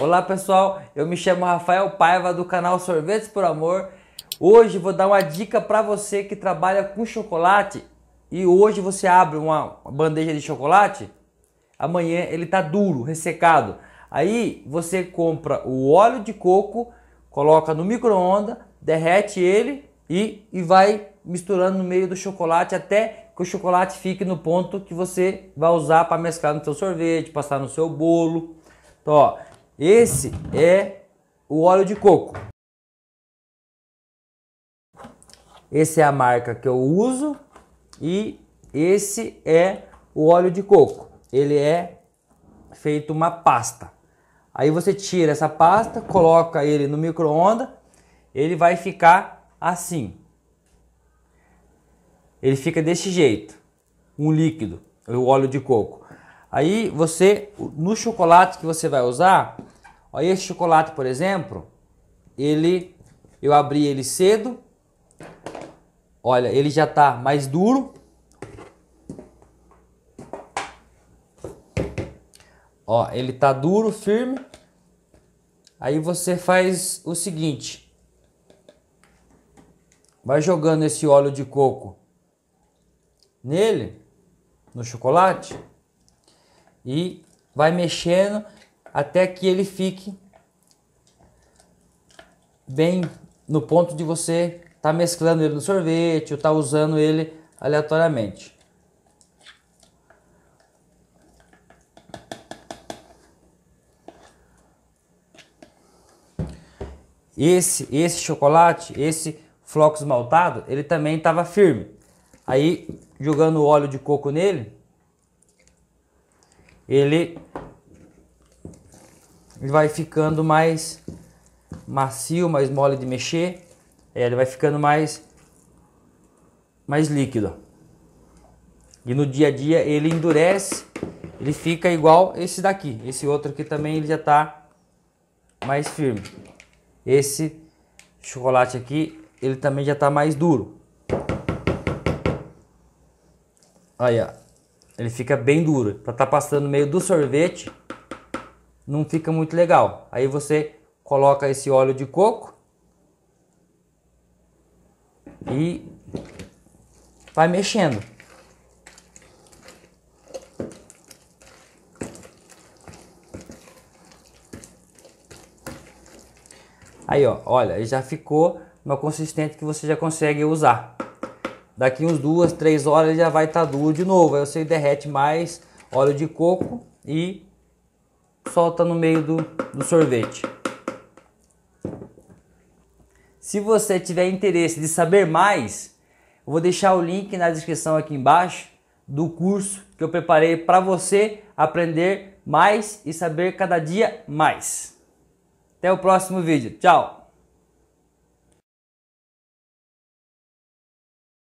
Olá pessoal, eu me chamo Rafael Paiva do canal Sorvetes por Amor. Hoje vou dar uma dica para você que trabalha com chocolate e hoje você abre uma bandeja de chocolate, amanhã ele tá duro, ressecado. Aí você compra o óleo de coco, coloca no micro-ondas, derrete ele e, e vai misturando no meio do chocolate até que o chocolate fique no ponto que você vai usar para mesclar no seu sorvete, passar no seu bolo. Então, ó, esse é o óleo de coco. Essa é a marca que eu uso e esse é o óleo de coco. Ele é feito uma pasta. Aí você tira essa pasta, coloca ele no micro-ondas, ele vai ficar assim. Ele fica desse jeito, um líquido, o óleo de coco. Aí você, no chocolate que você vai usar, Ó, esse chocolate, por exemplo, ele eu abri ele cedo. Olha, ele já tá mais duro. Ó, ele tá duro, firme. Aí você faz o seguinte: vai jogando esse óleo de coco nele, no chocolate, e vai mexendo até que ele fique bem no ponto de você estar tá mesclando ele no sorvete ou estar tá usando ele aleatoriamente. Esse, esse chocolate, esse floco esmaltado, ele também estava firme. Aí, jogando óleo de coco nele, ele ele vai ficando mais macio, mais mole de mexer. É, ele vai ficando mais, mais líquido. E no dia a dia ele endurece, ele fica igual esse daqui. Esse outro aqui também ele já está mais firme. Esse chocolate aqui, ele também já está mais duro. Aí, ó. Ele fica bem duro. Pra tá passando no meio do sorvete, não fica muito legal. Aí você coloca esse óleo de coco e vai mexendo. Aí, ó, olha, já ficou uma consistente que você já consegue usar. Daqui uns duas, três horas já vai estar tá duro de novo. Aí você derrete mais óleo de coco e solta no meio do, do sorvete. Se você tiver interesse de saber mais, eu vou deixar o link na descrição aqui embaixo do curso que eu preparei para você aprender mais e saber cada dia mais. Até o próximo vídeo. Tchau!